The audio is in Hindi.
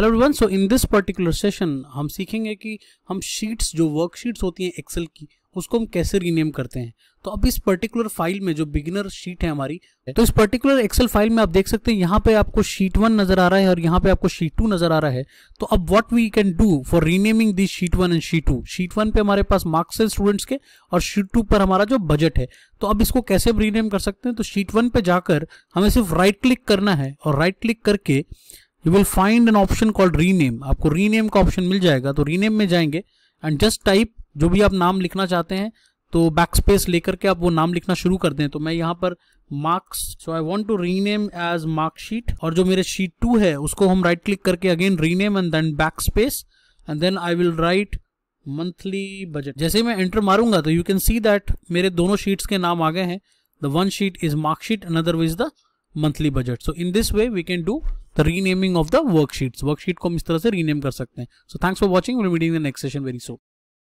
hello everyone so in this particular session हम सीखेंगे कि हम शीट्स जो वर्कशीट्स होती हैं एक्सेल की उसको हम कैसे रीनेम करते हैं तो अब इस पर्टिकुलर फाइल में जो बिगिनर शीट है हमारी तो इस पर्टिकुलर एक्सेल फाइल में आप देख सकते हैं यहाँ पे आपको शीट वन नजर आ रहा है और यहाँ पे आपको शीट टू नजर आ रहा है तो अब what we can do for renaming this sheet one and sheet two sheet one पे हमारे पास मार्क्स है स्टूडेंट्स के और शीट टू पर हमारा जो बजट है तो अब इसको कैसे रीनेम कर सकते हैं तो शीट वन पे जाकर हमें सिर्फ राइट क्लिक करना है और राइट क्लिक करके you will find an option called rename आपको रीनेम का ऑप्शन मिल जाएगा तो रीनेम में जाएंगे एंड जस्ट टाइप जो भी आप नाम लिखना चाहते हैं तो बैक स्पेस लेकर के आप वो नाम लिखना शुरू कर दें तो मैं यहाँ पर marks so I want to rename as marksheet और जो मेरे शीट टू है उसको हम राइट क्लिक करके again rename and then backspace and then I will write monthly budget जैसे मैं एंटर मारूंगा तो यू कैन सी दैट मेरे दोनों शीट्स के नाम आ गए हैं the one sheet is marksheet another is the monthly budget so in this way we can do the renaming of the worksheets worksheet को हम इस तरह से रीनेम कर सकते हैं so thanks for watching meeting the next session very so